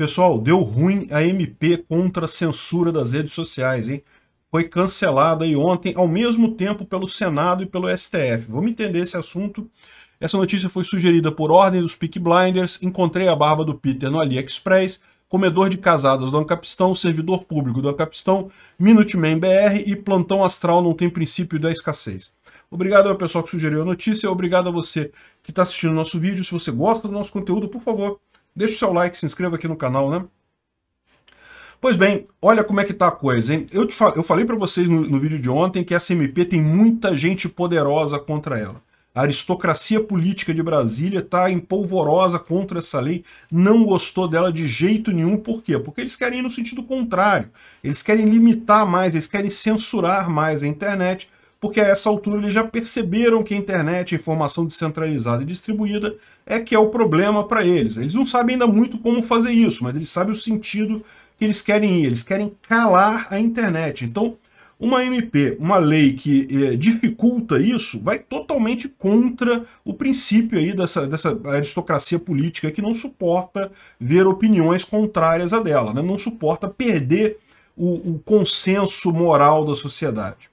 Pessoal, deu ruim a MP contra a censura das redes sociais, hein? Foi cancelada aí ontem, ao mesmo tempo pelo Senado e pelo STF. Vamos entender esse assunto. Essa notícia foi sugerida por ordem dos Peak Blinders. Encontrei a barba do Peter no AliExpress, comedor de casadas do Ancapistão, servidor público do Ancapistão, Minuteman BR e plantão astral não tem princípio da escassez. Obrigado ao pessoal que sugeriu a notícia, obrigado a você que está assistindo o nosso vídeo. Se você gosta do nosso conteúdo, por favor, Deixa o seu like, se inscreva aqui no canal, né? Pois bem, olha como é que tá a coisa, hein? Eu, te fa eu falei para vocês no, no vídeo de ontem que a SMP tem muita gente poderosa contra ela. A aristocracia política de Brasília está empolvorosa contra essa lei, não gostou dela de jeito nenhum. Por quê? Porque eles querem ir no sentido contrário. Eles querem limitar mais, eles querem censurar mais a internet, porque a essa altura eles já perceberam que a internet, a é informação descentralizada e distribuída, é que é o problema para eles. Eles não sabem ainda muito como fazer isso, mas eles sabem o sentido que eles querem ir. Eles querem calar a internet. Então, uma MP, uma lei que eh, dificulta isso, vai totalmente contra o princípio aí dessa, dessa aristocracia política que não suporta ver opiniões contrárias a dela, né? não suporta perder o, o consenso moral da sociedade.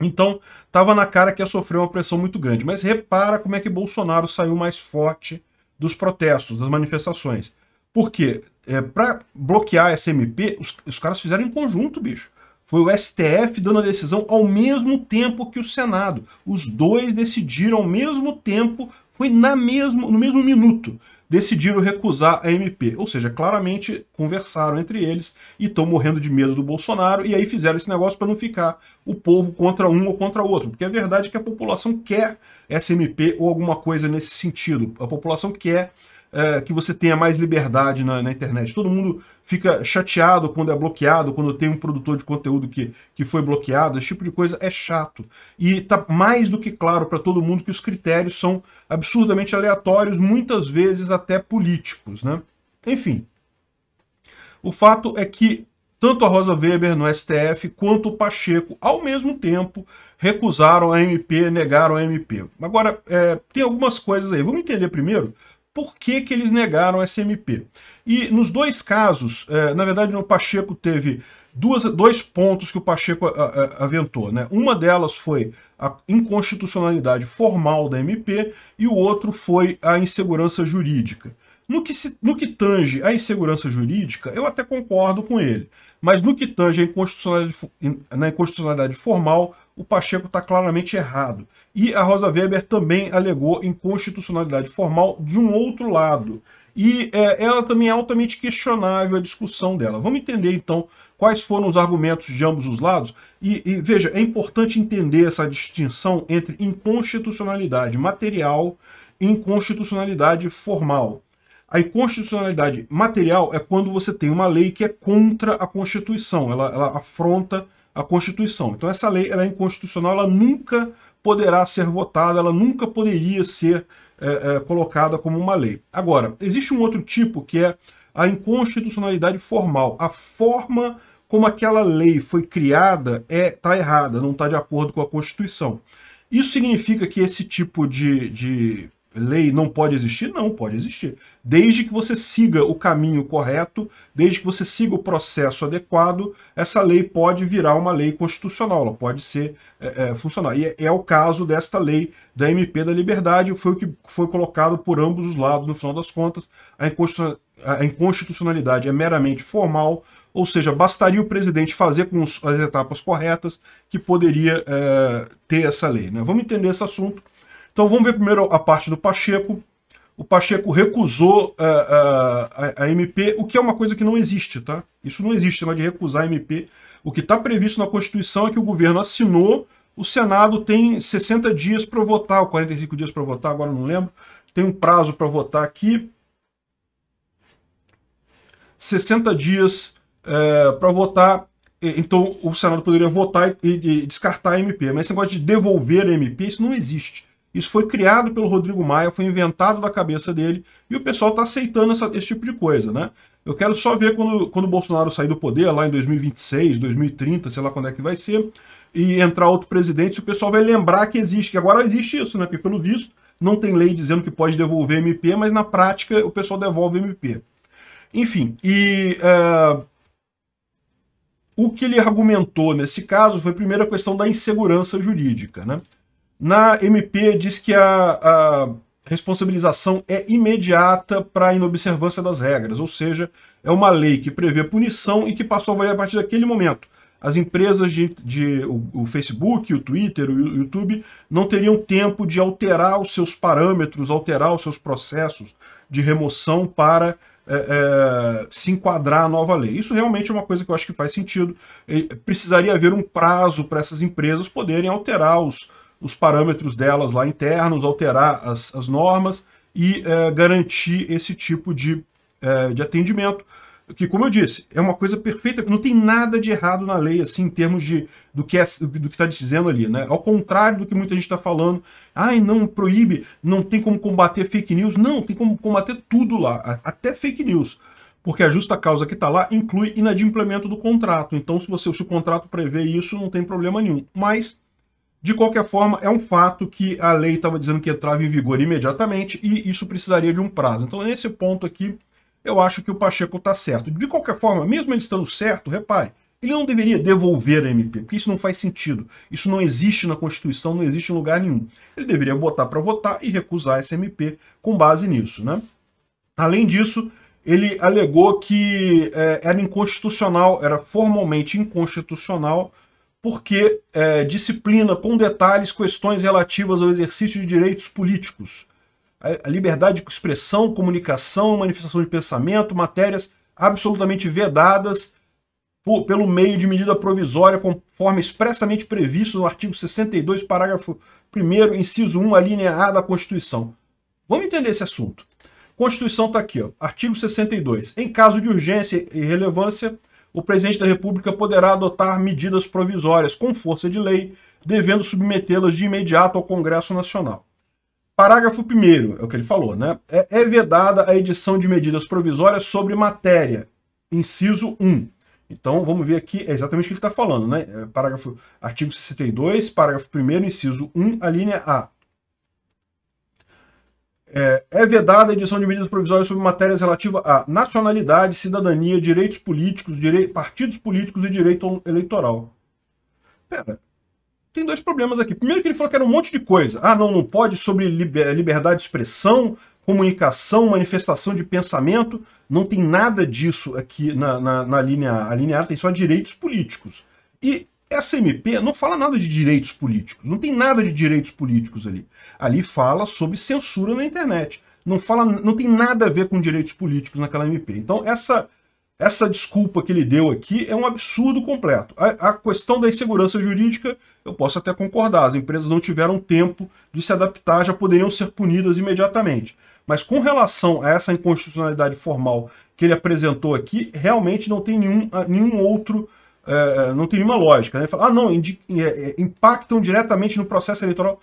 Então, estava na cara que ia sofrer uma pressão muito grande. Mas repara como é que Bolsonaro saiu mais forte dos protestos, das manifestações. Porque é, para bloquear a SMP, os, os caras fizeram em conjunto, bicho. Foi o STF dando a decisão ao mesmo tempo que o Senado. Os dois decidiram ao mesmo tempo, foi na mesmo, no mesmo minuto decidiram recusar a MP. Ou seja, claramente conversaram entre eles e estão morrendo de medo do Bolsonaro e aí fizeram esse negócio para não ficar o povo contra um ou contra outro. Porque é verdade que a população quer SMP ou alguma coisa nesse sentido. A população quer é, que você tenha mais liberdade na, na, internet. Todo mundo fica chateado quando é bloqueado, quando tem um produtor de conteúdo que, que foi bloqueado, esse tipo de coisa é chato. E tá mais do que claro para todo mundo que os critérios são absurdamente aleatórios, muitas vezes até políticos, né? Enfim, o fato é que tanto a Rosa Weber no STF quanto o Pacheco, ao mesmo tempo, recusaram a MP, negaram a MP. Agora, é, tem algumas coisas aí. Vamos entender primeiro por que, que eles negaram essa SMP. E nos dois casos, é, na verdade, no Pacheco teve duas, dois pontos que o Pacheco a, a, aventou. Né? Uma delas foi a inconstitucionalidade formal da MP e o outro foi a insegurança jurídica. No que, se, no que tange à insegurança jurídica, eu até concordo com ele, mas no que tange à inconstitucionalidade, na inconstitucionalidade formal, o Pacheco está claramente errado. E a Rosa Weber também alegou inconstitucionalidade formal de um outro lado. E é, ela também é altamente questionável a discussão dela. Vamos entender, então, quais foram os argumentos de ambos os lados. E, e veja, é importante entender essa distinção entre inconstitucionalidade material e inconstitucionalidade formal. A inconstitucionalidade material é quando você tem uma lei que é contra a Constituição, ela, ela afronta a Constituição. Então essa lei ela é inconstitucional, ela nunca poderá ser votada, ela nunca poderia ser é, é, colocada como uma lei. Agora, existe um outro tipo que é a inconstitucionalidade formal. A forma como aquela lei foi criada é está errada, não está de acordo com a Constituição. Isso significa que esse tipo de, de lei não pode existir? Não, pode existir. Desde que você siga o caminho correto, desde que você siga o processo adequado, essa lei pode virar uma lei constitucional, ela pode ser é, é, funcional. E é, é, o caso desta lei da MP da Liberdade, foi o que foi colocado por ambos os lados, no final das contas. A inconstitucionalidade é meramente formal, ou seja, bastaria o presidente fazer com as etapas corretas que poderia é, ter essa lei. Né? Vamos entender esse assunto então vamos ver primeiro a parte do Pacheco. O Pacheco recusou é, é, a, a, a MP, o que é uma coisa que não existe, tá? Isso não existe, lá né, de recusar a MP. O que está previsto na Constituição é que o governo assinou, o Senado tem 60 dias para votar, ou 45 dias para votar, agora não lembro. Tem um prazo para votar aqui. 60 dias é, para votar então o Senado poderia votar e, e, descartar a MP. Mas esse negócio de devolver a MP, isso não existe. Isso foi criado pelo Rodrigo Maia, foi inventado da cabeça dele, e o pessoal está aceitando essa, esse tipo de coisa, né? Eu quero só ver quando, quando o Bolsonaro sair do poder, lá em 2026, 2030, sei lá quando é que vai ser, e entrar outro presidente, o pessoal vai lembrar que existe, que agora existe isso, né? Porque pelo visto não tem lei dizendo que pode devolver MP, mas na prática o pessoal devolve MP. Enfim, e uh, o que ele argumentou nesse caso foi primeiro a questão da insegurança jurídica, né? Na MP diz que a, a responsabilização é imediata para a inobservância das regras, ou seja, é uma lei que prevê punição e que passou a valer a partir daquele momento. As empresas de, de o, o, Facebook, o Twitter, o YouTube não teriam tempo de alterar os seus parâmetros, alterar os seus processos de remoção para é, é, se enquadrar a nova lei. Isso realmente é uma coisa que eu acho que faz sentido. Precisaria haver um prazo para essas empresas poderem alterar os, os parâmetros delas lá internos, alterar as, as normas e é, garantir esse tipo de, é, de atendimento. Que, como eu disse, é uma coisa perfeita, não tem nada de errado na lei, assim, em termos de, do que é, está dizendo ali, né? Ao contrário do que muita gente está falando, ai, não proíbe, não tem como combater fake news. Não, tem como combater tudo lá, até fake news porque a justa causa que está lá inclui inadimplemento do contrato. Então, se, você, se o contrato prevê isso, não tem problema nenhum. Mas de qualquer forma, é um fato que a lei estava dizendo que entrava em vigor imediatamente e isso precisaria de um prazo. Então, nesse ponto aqui, eu acho que o Pacheco está certo. De qualquer forma, mesmo ele estando certo, repare, ele não deveria devolver a MP, porque isso não faz sentido. Isso não existe na Constituição, não existe em lugar nenhum. Ele deveria botar para votar e recusar essa MP com base nisso. Né? Além disso, ele alegou que é, era inconstitucional, era formalmente inconstitucional porque é, disciplina com detalhes questões relativas ao exercício de direitos políticos, a, a liberdade de expressão, comunicação, manifestação de pensamento, matérias absolutamente vedadas por, pelo meio de medida provisória, conforme expressamente previsto no artigo 62, parágrafo 1, inciso 1, a A da Constituição. Vamos entender esse assunto. Constituição está aqui, ó, artigo 62. Em caso de urgência e relevância, o presidente da República poderá adotar medidas provisórias com força de lei, devendo submetê-las de imediato ao Congresso Nacional. Parágrafo 1 é o que ele falou, né? É, é, vedada a edição de medidas provisórias sobre matéria, inciso 1. Então, vamos ver aqui, é exatamente o que ele está falando, né? É, parágrafo, artigo 62, parágrafo 1 inciso 1, a linha A. É, é vedada a edição de medidas provisórias sobre matérias relativas à nacionalidade, cidadania, direitos políticos, direi partidos políticos e direito eleitoral. Pera, tem dois problemas aqui. Primeiro que ele falou que era um monte de coisa. Ah, não, não pode sobre liberdade de expressão, comunicação, manifestação de pensamento. Não tem nada disso aqui na, na, na linha A. A linha A tem só direitos políticos. E essa é MP não fala nada de direitos políticos, não tem nada de direitos políticos ali. Ali fala sobre censura na internet. Não, fala, não tem nada a ver com direitos políticos naquela MP. Então, essa, essa desculpa que ele deu aqui é um absurdo completo. A, a questão da insegurança jurídica, eu posso até concordar. As empresas não tiveram tempo de se adaptar, já poderiam ser punidas imediatamente. Mas com relação a essa inconstitucionalidade formal que ele apresentou aqui, realmente não tem nenhum, nenhum outro é, é, não tem nenhuma lógica. Né? Fala, ah, não, é, é, impactam diretamente no processo eleitoral.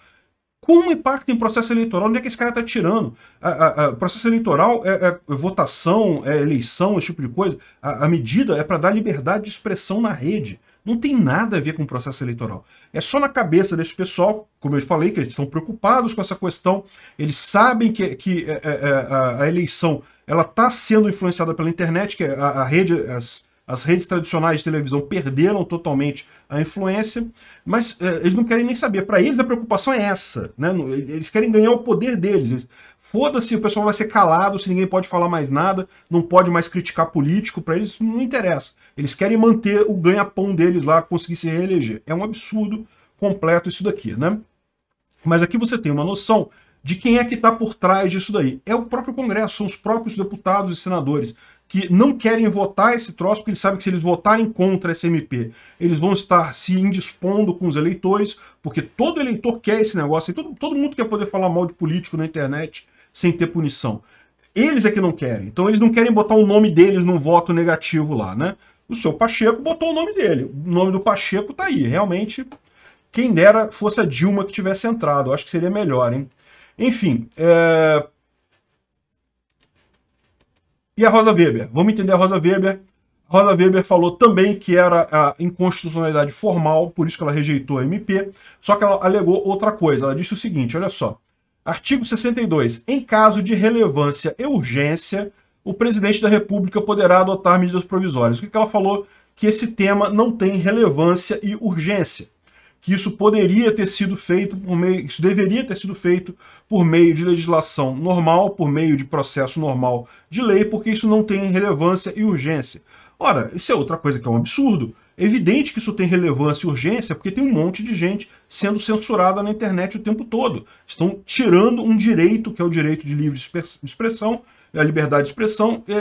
Como impacta em processo eleitoral? Onde é que esse cara está tirando? A, a, a, processo eleitoral é, é, votação, é eleição, esse tipo de coisa. A, a medida é para dar liberdade de expressão na rede. Não tem nada a ver com o processo eleitoral. É só na cabeça desse pessoal, como eu falei, que eles estão preocupados com essa questão. Eles sabem que, que é, é, é a, a, eleição ela está sendo influenciada pela internet, que a, a rede, as, as redes tradicionais de televisão perderam totalmente a influência, mas é, eles não querem nem saber. Para eles, a preocupação é essa. Né? Eles querem ganhar o poder deles. Foda-se, o pessoal vai ser calado, se ninguém pode falar mais nada, não pode mais criticar político. Para eles, não interessa. Eles querem manter o ganha-pão deles lá, conseguir se reeleger. É um absurdo completo isso daqui. né? Mas aqui você tem uma noção de quem é que está por trás disso daí. É o próprio Congresso, são os próprios deputados e senadores que não querem votar esse troço, porque eles sabem que se eles votarem contra esse MP, eles vão estar se indispondo com os eleitores, porque todo eleitor quer esse negócio, e todo, todo mundo quer poder falar mal de político na internet sem ter punição. Eles é que não querem. Então eles não querem botar o nome deles num voto negativo lá, né? O seu Pacheco botou o nome dele. O nome do Pacheco tá aí. Realmente, quem dera fosse a Dilma que tivesse entrado. Eu acho que seria melhor, hein? Enfim, é... E a Rosa Weber? Vamos entender a Rosa Weber. A Rosa Weber falou também que era a inconstitucionalidade formal, por isso que ela rejeitou a MP, só que ela alegou outra coisa. Ela disse o seguinte, olha só. Artigo 62. Em caso de relevância e urgência, o presidente da República poderá adotar medidas provisórias. O que ela falou? Que esse tema não tem relevância e urgência que isso poderia ter sido feito por meio, isso deveria ter sido feito por meio de legislação normal, por meio de processo normal de lei, porque isso não tem relevância e urgência. Ora, isso é outra coisa que é um absurdo. É evidente que isso tem relevância e urgência, porque tem um monte de gente sendo censurada na internet o tempo todo. Estão tirando um direito, que é o direito de livre expressão, é a liberdade de expressão, é, é,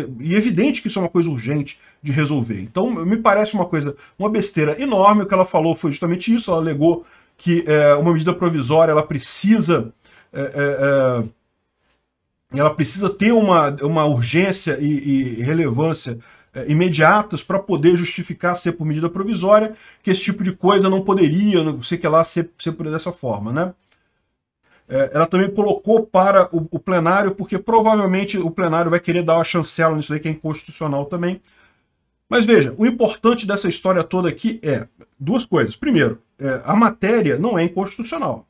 é e é evidente que isso é uma coisa urgente de resolver. Então, me parece uma coisa, uma besteira enorme. O que ela falou foi justamente isso. Ela alegou que é, uma medida provisória ela precisa. ela precisa ter uma, uma urgência e, e relevância imediatas para poder justificar ser por medida provisória, que esse tipo de coisa não poderia, não sei que lá, ser, ser por dessa forma, né? É, ela também colocou para o, o, plenário, porque provavelmente o plenário vai querer dar uma chancela nisso aí, que é inconstitucional também. Mas veja, o importante dessa história toda aqui é duas coisas. Primeiro, é, a matéria não é inconstitucional.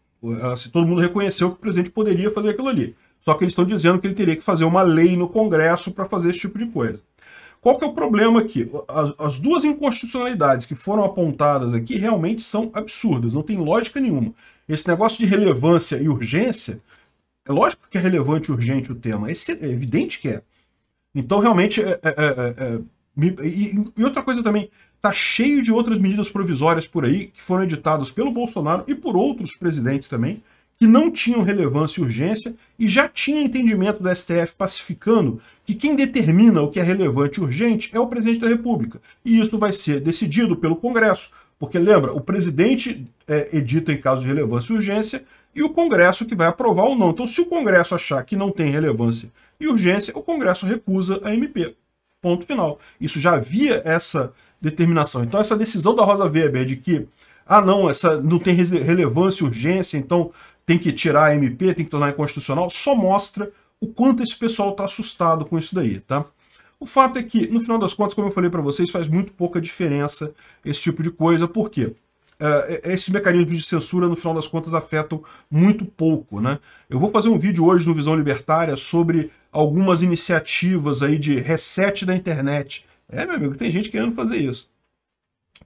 Assim, todo mundo reconheceu que o presidente poderia fazer aquilo ali. Só que eles estão dizendo que ele teria que fazer uma lei no Congresso para fazer esse tipo de coisa. Qual que é o problema aqui? As, as duas inconstitucionalidades que foram apontadas aqui realmente são absurdas, não tem lógica nenhuma. Esse negócio de relevância e urgência, é lógico que é relevante e urgente o tema, é evidente que é. Então, realmente, é, é, é, e, e, outra coisa também, tá cheio de outras medidas provisórias por aí que foram editadas pelo Bolsonaro e por outros presidentes também, que não tinham relevância e urgência e já tinha entendimento do STF pacificando que quem determina o que é relevante e urgente é o presidente da República. E isso vai ser decidido pelo Congresso, porque, lembra, o presidente é, edita em caso de relevância e urgência e o Congresso que vai aprovar ou não. Então, se o Congresso achar que não tem relevância e urgência, o Congresso recusa a MP. Ponto final. Isso já havia essa determinação. Então, essa decisão da Rosa Weber de que, ah, não, essa não tem relevância e urgência, então tem que tirar a MP, tem que tornar inconstitucional, só mostra o quanto esse pessoal está assustado com isso daí, tá? O fato é que, no final das contas, como eu falei para vocês, faz muito pouca diferença esse tipo de coisa. Por quê? Uh, esses mecanismos de censura, no final das contas, afetam muito pouco. Né? Eu vou fazer um vídeo hoje no Visão Libertária sobre algumas iniciativas aí de reset da internet. É, meu amigo, tem gente querendo fazer isso.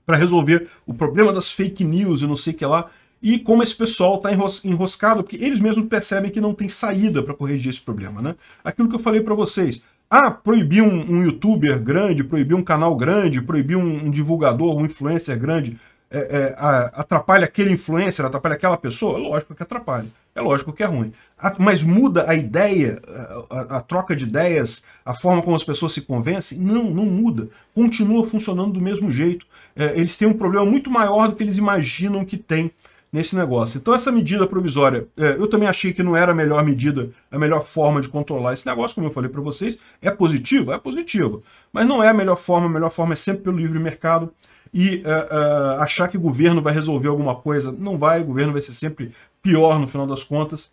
Para resolver o problema das fake news e não sei o que lá. E como esse pessoal está enroscado, porque eles mesmos percebem que não tem saída para corrigir esse problema. Né? Aquilo que eu falei para vocês, ah, proibir um, um, youtuber grande, proibir um canal grande, proibir um, um divulgador, um influencer grande, é, é, atrapalha aquele influencer, atrapalha aquela pessoa? Lógico que atrapalha. É lógico que é ruim. Mas muda a ideia, a, a, troca de ideias, a forma como as pessoas se convencem? Não, não muda. Continua funcionando do mesmo jeito. É, eles têm um problema muito maior do que eles imaginam que tem nesse negócio. Então essa medida provisória, é, eu também achei que não era a melhor medida, a melhor forma de controlar esse negócio, como eu falei para vocês, é positiva? É positiva, mas não é a melhor forma, a melhor forma é sempre pelo livre mercado, e uh, uh, achar que o governo vai resolver alguma coisa, não vai, o governo vai ser sempre pior no final das contas.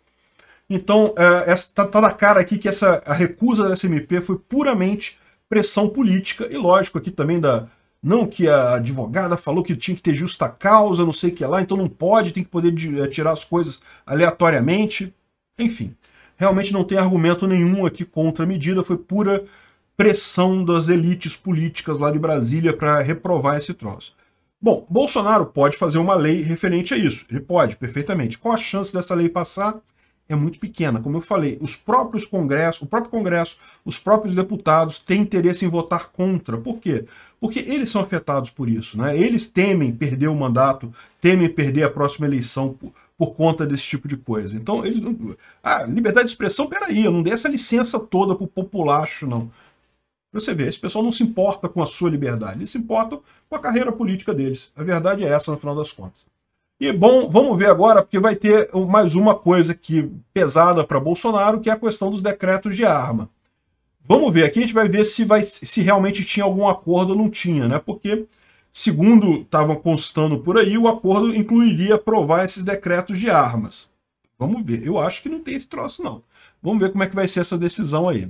Então, é, está tá na cara aqui que essa, a recusa da SMP foi puramente pressão política, e lógico aqui também da, não, que a advogada falou que tinha que ter justa causa, não sei o que lá, então não pode, tem que poder eh, tirar as coisas aleatoriamente. Enfim, realmente não tem argumento nenhum aqui contra a medida, foi pura pressão das elites políticas lá de Brasília para reprovar esse troço. Bom, Bolsonaro pode fazer uma lei referente a isso. Ele pode, perfeitamente. Qual a chance dessa lei passar? é muito pequena. Como eu falei, os próprios congressos, o próprio congresso, os próprios deputados têm interesse em votar contra. Por quê? Porque eles são afetados por isso, né? Eles temem perder o mandato, temem perder a próxima eleição por, por conta desse tipo de coisa. Então, eles não... ah, liberdade de expressão, peraí, eu não dei essa licença toda pro populacho, não. Você vê, esse pessoal não se importa com a sua liberdade, eles se importam com a carreira política deles. A verdade é essa, no final das contas. E bom, vamos ver agora, porque vai ter mais uma coisa que pesada para Bolsonaro, que é a questão dos decretos de arma. Vamos ver aqui, a gente vai ver se, vai, se realmente tinha algum acordo ou não tinha, né? Porque, segundo estavam constando por aí, o acordo incluiria aprovar esses decretos de armas. Vamos ver. Eu acho que não tem esse troço, não. Vamos ver como é que vai ser essa decisão aí.